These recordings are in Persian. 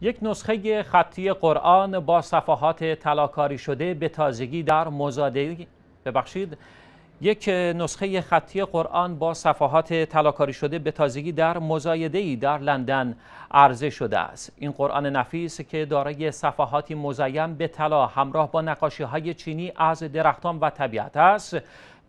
یک نسخه خطی قرآن با صفحات تلاکاری شده به تازگی در مزاده ببخشید یک نسخه خطی قرآن با صفحات تلاکاری شده به تازگی در مزایده در لندن عرضه شده است این قرآن نفیس که دارای صفحاتی مزین به طلا همراه با نقاشی های چینی از درختان و طبیعت است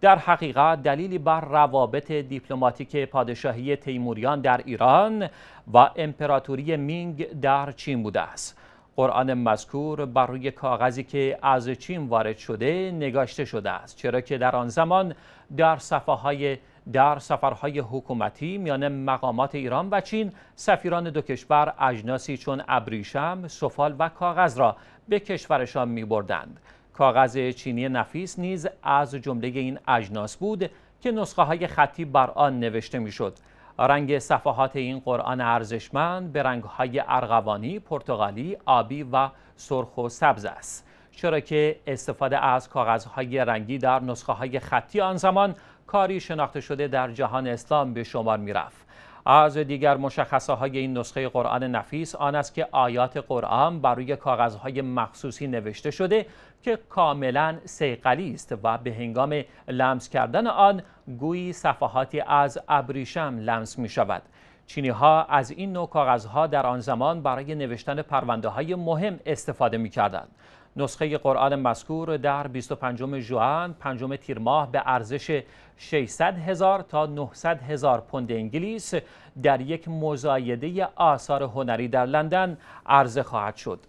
در حقیقت دلیلی بر روابط دیپلماتیک پادشاهی تیموریان در ایران و امپراتوری مینگ در چین بوده است قرآن مذکور بر روی کاغذی که از چین وارد شده نگاشته شده است چرا که در آن زمان در در سفرهای حکومتی میان مقامات ایران و چین سفیران دو کشور اجناسی چون ابریشم، سفال و کاغذ را به کشورشان می کاغذ چینی نفیس نیز از جمله این اجناس بود که نسخه های خطی بر آن نوشته میشد. رنگ صفحات این قرآن ارزشمند به رنگ های ارغوانی، پرتغالی، آبی و سرخ و سبز است. چرا که استفاده از کاغذ های رنگی در نسخه های خطی آن زمان کاری شناخته شده در جهان اسلام به شمار می رفت. از دیگر مشخصه های این نسخه قرآن نفیس آن است که آیات قرآن بر روی کاغذهای مخصوصی نوشته شده که کاملا سیقلی است و به هنگام لمس کردن آن گویی صفحاتی از ابریشم لمس می شود. چینی ها از این نوع کاغذها در آن زمان برای نوشتن پرونده های مهم استفاده می کردند. نسخه قرآن مذکور در 25 جوان، پنجم تیر ماه به ارزش 600 هزار تا 900 هزار پوند انگلیس در یک مزایده آثار هنری در لندن عرضه خواهد شد